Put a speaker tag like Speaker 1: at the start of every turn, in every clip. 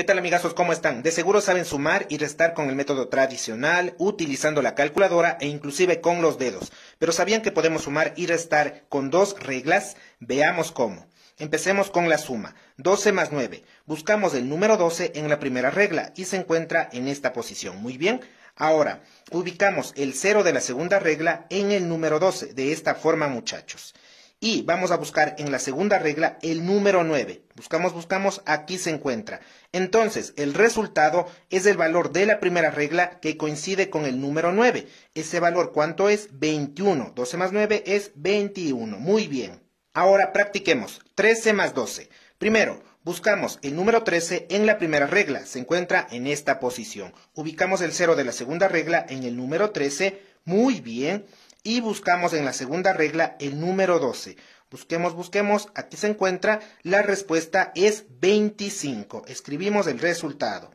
Speaker 1: ¿Qué tal amigazos? ¿Cómo están? De seguro saben sumar y restar con el método tradicional, utilizando la calculadora e inclusive con los dedos. Pero ¿sabían que podemos sumar y restar con dos reglas? Veamos cómo. Empecemos con la suma. 12 más 9. Buscamos el número 12 en la primera regla y se encuentra en esta posición. Muy bien. Ahora, ubicamos el 0 de la segunda regla en el número 12. De esta forma, muchachos. Y vamos a buscar en la segunda regla el número 9. Buscamos, buscamos, aquí se encuentra. Entonces, el resultado es el valor de la primera regla que coincide con el número 9. Ese valor, ¿cuánto es? 21. 12 más 9 es 21. Muy bien. Ahora practiquemos. 13 más 12. Primero, Buscamos el número 13 en la primera regla, se encuentra en esta posición. Ubicamos el 0 de la segunda regla en el número 13, muy bien y buscamos en la segunda regla el número 12. Busquemos, busquemos, aquí se encuentra, la respuesta es 25. Escribimos el resultado.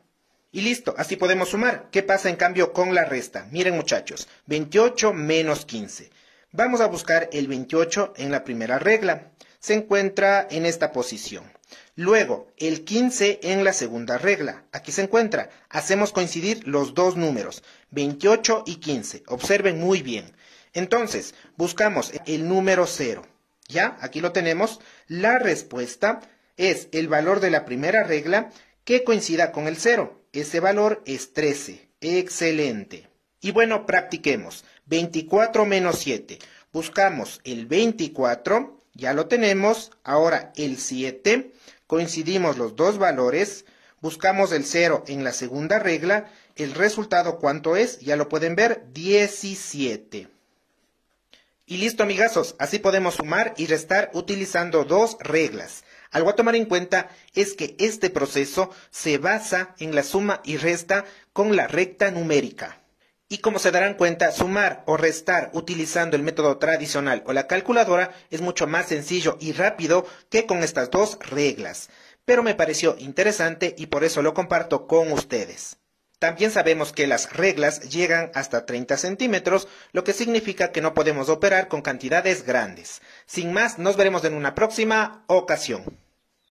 Speaker 1: Y listo, así podemos sumar. ¿Qué pasa en cambio con la resta? Miren muchachos, 28 menos 15. Vamos a buscar el 28 en la primera regla. Se encuentra en esta posición. Luego, el 15 en la segunda regla. Aquí se encuentra. Hacemos coincidir los dos números, 28 y 15. Observen muy bien. Entonces, buscamos el número 0. ¿Ya? Aquí lo tenemos. La respuesta es el valor de la primera regla que coincida con el 0. Ese valor es 13. Excelente. Y bueno, practiquemos. 24 menos 7. Buscamos el 24. Ya lo tenemos. Ahora el 7. Coincidimos los dos valores. Buscamos el 0 en la segunda regla. El resultado, ¿cuánto es? Ya lo pueden ver. 17. Y listo amigazos, así podemos sumar y restar utilizando dos reglas. Algo a tomar en cuenta es que este proceso se basa en la suma y resta con la recta numérica. Y como se darán cuenta, sumar o restar utilizando el método tradicional o la calculadora es mucho más sencillo y rápido que con estas dos reglas. Pero me pareció interesante y por eso lo comparto con ustedes. También sabemos que las reglas llegan hasta 30 centímetros, lo que significa que no podemos operar con cantidades grandes. Sin más, nos veremos en una próxima ocasión.